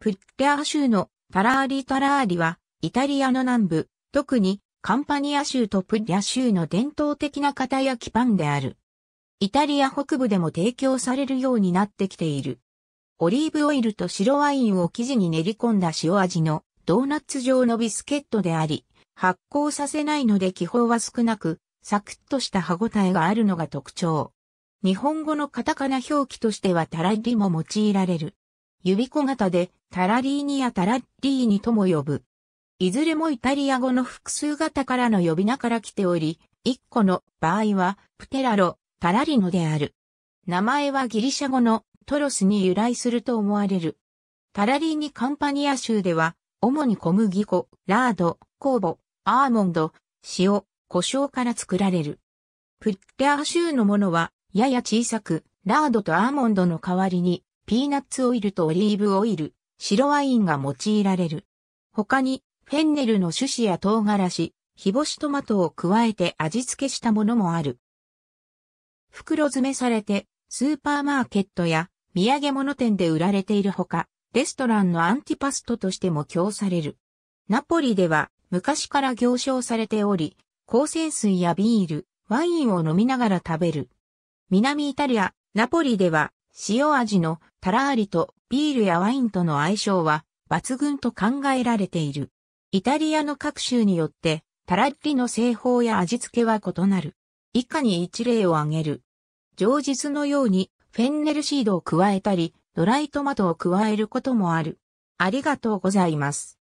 プッリア州のタラーリタラーリは、イタリアの南部、特にカンパニア州とプッリア州の伝統的な型焼きパンである。イタリア北部でも提供されるようになってきている。オリーブオイルと白ワインを生地に練り込んだ塩味のドーナツ状のビスケットであり、発酵させないので気泡は少なく、サクッとした歯ごたえがあるのが特徴。日本語のカタカナ表記としてはタラリも用いられる。指小型でタラリーニやタラッリーニとも呼ぶ。いずれもイタリア語の複数型からの呼び名から来ており、一個の場合は、プテラロ、タラリノである。名前はギリシャ語のトロスに由来すると思われる。タラリーニカンパニア州では、主に小麦粉、ラード、酵母、アーモンド、塩、胡椒から作られる。プッテア州のものは、やや小さく、ラードとアーモンドの代わりに、ピーナッツオイルとオリーブオイル、白ワインが用いられる。他に、フェンネルの種子や唐辛子、日干しトマトを加えて味付けしたものもある。袋詰めされて、スーパーマーケットや土産物店で売られているほか、レストランのアンティパストとしても供される。ナポリでは昔から行商されており、香泉水やビール、ワインを飲みながら食べる。南イタリア、ナポリでは塩味のタラーリとビールやワインとの相性は抜群と考えられている。イタリアの各州によってタラッリの製法や味付けは異なる。以下に一例を挙げる。上日のようにフェンネルシードを加えたり、ドライトマトを加えることもある。ありがとうございます。